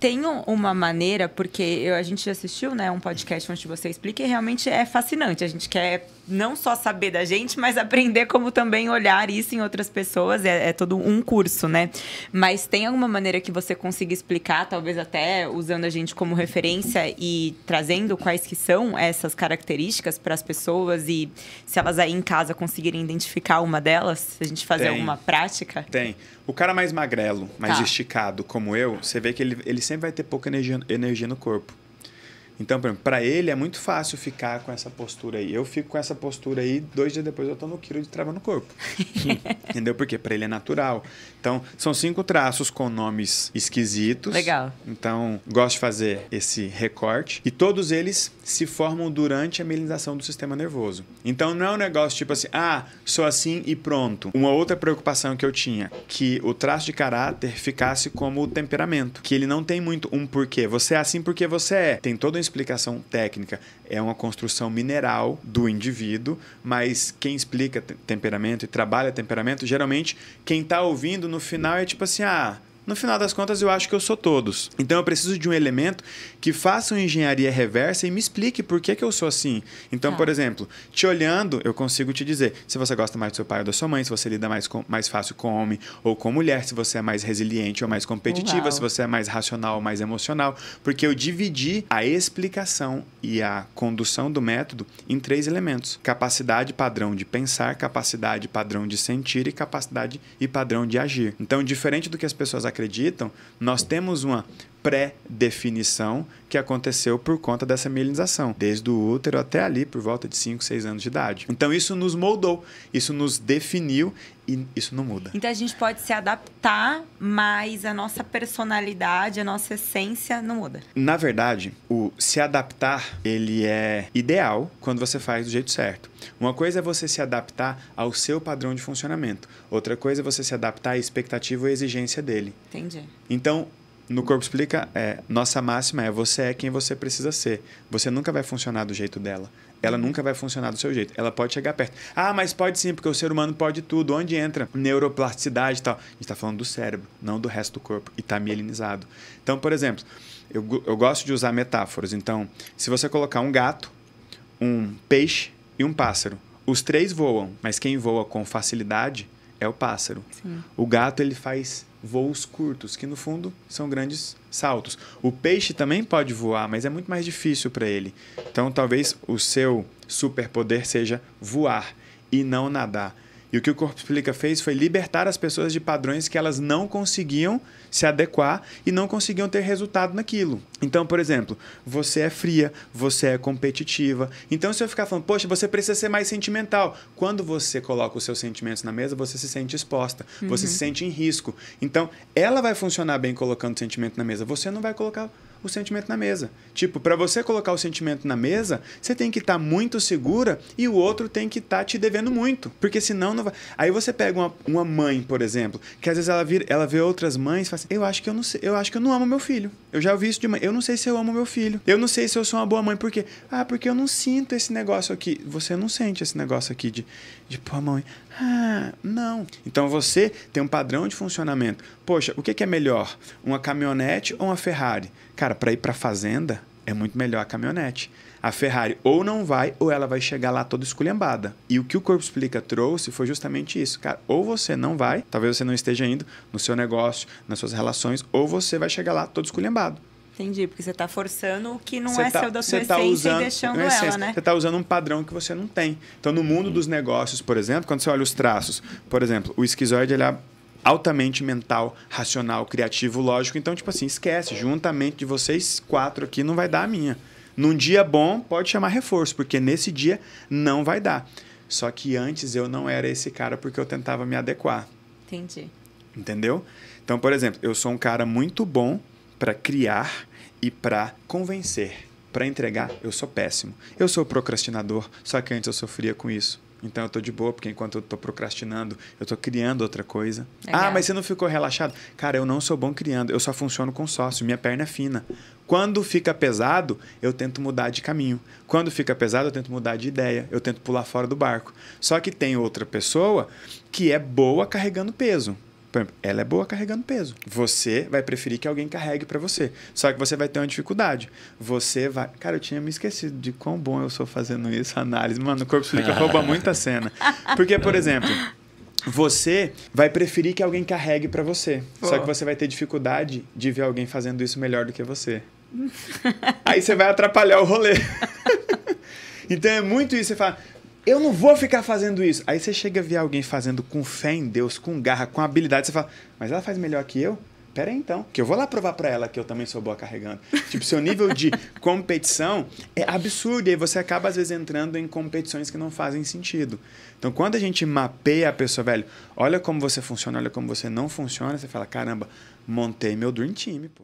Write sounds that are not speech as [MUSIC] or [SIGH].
tem uma maneira, porque eu, a gente já assistiu né, um podcast onde você explica e realmente é fascinante. A gente quer não só saber da gente, mas aprender como também olhar isso em outras pessoas. É, é todo um curso, né? Mas tem alguma maneira que você consiga explicar, talvez até usando a gente como referência e trazendo quais que são essas características para as pessoas e se elas aí em casa conseguirem identificar uma delas, se a gente fazer tem, alguma prática? Tem. O cara mais magrelo, mais tá. esticado como eu, você vê que ele, ele sempre vai ter pouca energia, energia no corpo. Então, para ele é muito fácil ficar com essa postura aí. Eu fico com essa postura aí, dois dias depois eu tô no quilo de trava no corpo. [LAUGHS] Entendeu? Porque para ele é natural. Então, são cinco traços com nomes esquisitos. Legal. Então, gosto de fazer esse recorte. E todos eles se formam durante a mielinização do sistema nervoso. Então, não é um negócio tipo assim, ah, sou assim e pronto. Uma outra preocupação que eu tinha, que o traço de caráter ficasse como o temperamento. Que ele não tem muito um porquê. Você é assim porque você é. Tem todo um explicação técnica é uma construção mineral do indivíduo, mas quem explica temperamento e trabalha temperamento, geralmente quem está ouvindo no final é tipo assim: ah, no final das contas eu acho que eu sou todos. Então eu preciso de um elemento que faça uma engenharia reversa e me explique por que, que eu sou assim. Então, tá. por exemplo, te olhando, eu consigo te dizer se você gosta mais do seu pai ou da sua mãe, se você lida mais, com, mais fácil com homem ou com mulher, se você é mais resiliente ou mais competitiva, Uau. se você é mais racional ou mais emocional, porque eu dividi a explicação e a condução do método em três elementos: capacidade padrão de pensar, capacidade padrão de sentir e capacidade e padrão de agir. Então, diferente do que as pessoas acreditam, acreditam, nós temos uma pré-definição que aconteceu por conta dessa mielinização, desde o útero até ali, por volta de 5, 6 anos de idade. Então isso nos moldou, isso nos definiu e isso não muda. Então a gente pode se adaptar, mas a nossa personalidade, a nossa essência não muda. Na verdade, o se adaptar, ele é ideal quando você faz do jeito certo. Uma coisa é você se adaptar ao seu padrão de funcionamento, outra coisa é você se adaptar à expectativa ou exigência dele. Entendi. Então, no Corpo Explica, é, nossa máxima é você é quem você precisa ser. Você nunca vai funcionar do jeito dela. Ela uhum. nunca vai funcionar do seu jeito. Ela pode chegar perto. Ah, mas pode sim, porque o ser humano pode tudo. Onde entra neuroplasticidade e tal? A gente está falando do cérebro, não do resto do corpo. E está mielinizado. Então, por exemplo, eu, eu gosto de usar metáforas. Então, se você colocar um gato, um peixe e um pássaro, os três voam, mas quem voa com facilidade é o pássaro. Sim. O gato ele faz voos curtos, que no fundo são grandes saltos. O peixe também pode voar, mas é muito mais difícil para ele. Então talvez o seu superpoder seja voar e não nadar. E o que o Corpo Explica fez foi libertar as pessoas de padrões que elas não conseguiam se adequar e não conseguiam ter resultado naquilo. Então, por exemplo, você é fria, você é competitiva. Então, se eu ficar falando, poxa, você precisa ser mais sentimental. Quando você coloca os seus sentimentos na mesa, você se sente exposta, uhum. você se sente em risco. Então, ela vai funcionar bem colocando sentimento na mesa. Você não vai colocar o sentimento na mesa. Tipo, para você colocar o sentimento na mesa, você tem que estar tá muito segura e o outro tem que estar tá te devendo muito. Porque senão não vai. Aí você pega uma, uma mãe, por exemplo, que às vezes ela, vira, ela vê outras mães e fala assim: eu acho, que eu, não sei, eu acho que eu não amo meu filho. Eu já ouvi isso de mãe. Eu não sei se eu amo meu filho. Eu não sei se eu sou uma boa mãe. Por quê? Ah, porque eu não sinto esse negócio aqui. Você não sente esse negócio aqui de, de pô, mãe. Ah, não. Então você tem um padrão de funcionamento. Poxa, o que é melhor? Uma caminhonete ou uma Ferrari? Cara, para ir para fazenda é muito melhor a caminhonete. A Ferrari ou não vai, ou ela vai chegar lá toda esculhambada. E o que o Corpo Explica trouxe foi justamente isso. Cara, ou você não vai, talvez você não esteja indo no seu negócio, nas suas relações, ou você vai chegar lá todo esculhambado. Entendi, porque você está forçando o que não você é tá, seu da sua tá essência tá usando, e deixando ela, né? Você está usando um padrão que você não tem. Então, no mundo dos negócios, por exemplo, quando você olha os traços, por exemplo, o esquizoide ele é altamente mental, racional, criativo, lógico. Então, tipo assim, esquece. Juntamente de vocês quatro aqui não vai dar a minha. Num dia bom, pode chamar reforço, porque nesse dia não vai dar. Só que antes eu não era esse cara porque eu tentava me adequar. Entendi. Entendeu? Então, por exemplo, eu sou um cara muito bom para criar e para convencer. Para entregar, eu sou péssimo. Eu sou procrastinador, só que antes eu sofria com isso. Então eu estou de boa, porque enquanto eu estou procrastinando, eu estou criando outra coisa. Ah, mas você não ficou relaxado? Cara, eu não sou bom criando, eu só funciono com sócio, minha perna é fina. Quando fica pesado, eu tento mudar de caminho. Quando fica pesado, eu tento mudar de ideia, eu tento pular fora do barco. Só que tem outra pessoa que é boa carregando peso ela é boa carregando peso. Você vai preferir que alguém carregue para você. Só que você vai ter uma dificuldade. Você vai. Cara, eu tinha me esquecido de quão bom eu sou fazendo isso, análise. Mano, o corpo explica rouba muita cena. Porque, por exemplo, você vai preferir que alguém carregue para você. Só que oh. você vai ter dificuldade de ver alguém fazendo isso melhor do que você. Aí você vai atrapalhar o rolê. [LAUGHS] então é muito isso. Você fala, eu não vou ficar fazendo isso. Aí você chega a ver alguém fazendo com fé em Deus, com garra, com habilidade, você fala, mas ela faz melhor que eu? Pera aí então, que eu vou lá provar para ela que eu também sou boa carregando. tipo, seu nível de [LAUGHS] competição é absurdo e aí você acaba às vezes entrando em competições que não fazem sentido. Então, quando a gente mapeia a pessoa, velho, olha como você funciona, olha como você não funciona, você fala, caramba, montei meu dream team, pô.